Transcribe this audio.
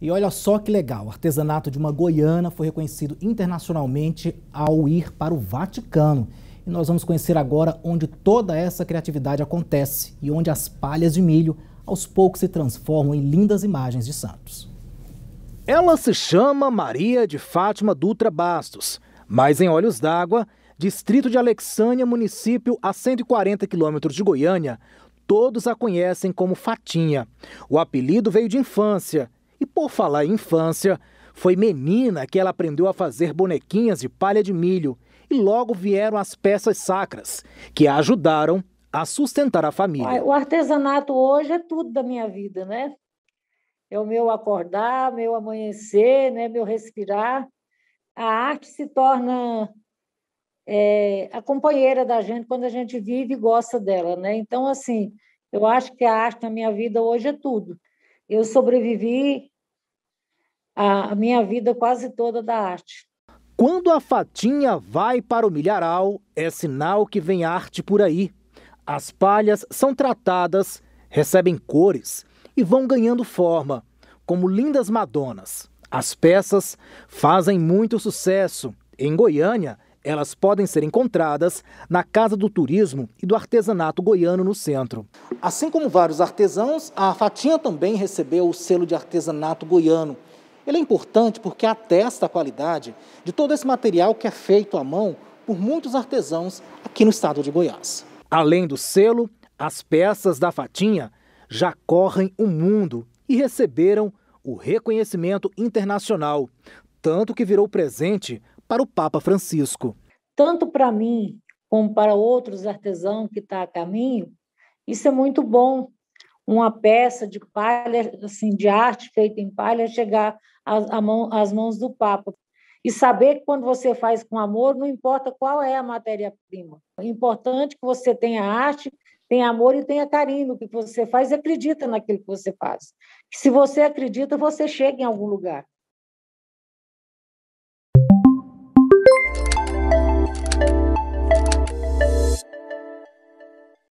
E olha só que legal, o artesanato de uma goiana foi reconhecido internacionalmente ao ir para o Vaticano. E nós vamos conhecer agora onde toda essa criatividade acontece e onde as palhas de milho aos poucos se transformam em lindas imagens de santos. Ela se chama Maria de Fátima Dutra Bastos, mas em Olhos d'Água, distrito de Alexânia, município a 140 quilômetros de Goiânia, todos a conhecem como Fatinha. O apelido veio de infância e por falar em infância, foi menina que ela aprendeu a fazer bonequinhas de palha de milho e logo vieram as peças sacras, que a ajudaram a sustentar a família. O artesanato hoje é tudo da minha vida, né? É o meu acordar, meu amanhecer, né? meu respirar. A arte se torna é, a companheira da gente quando a gente vive e gosta dela, né? Então, assim, eu acho que a arte na minha vida hoje é tudo eu sobrevivi a minha vida quase toda da arte. Quando a fatinha vai para o milharal, é sinal que vem arte por aí. As palhas são tratadas, recebem cores e vão ganhando forma, como lindas madonas. As peças fazem muito sucesso. Em Goiânia, elas podem ser encontradas na Casa do Turismo e do Artesanato Goiano, no centro. Assim como vários artesãos, a Fatinha também recebeu o selo de artesanato goiano. Ele é importante porque atesta a qualidade de todo esse material que é feito à mão por muitos artesãos aqui no estado de Goiás. Além do selo, as peças da Fatinha já correm o mundo e receberam o reconhecimento internacional, tanto que virou presente para o Papa Francisco. Tanto para mim como para outros artesãos que estão tá a caminho, isso é muito bom. Uma peça de palha, assim, de arte feita em palha, chegar às, mão, às mãos do Papa. E saber que quando você faz com amor, não importa qual é a matéria-prima. É importante que você tenha arte, tenha amor e tenha carinho no que você faz e acredita naquilo que você faz. se você acredita, você chega em algum lugar.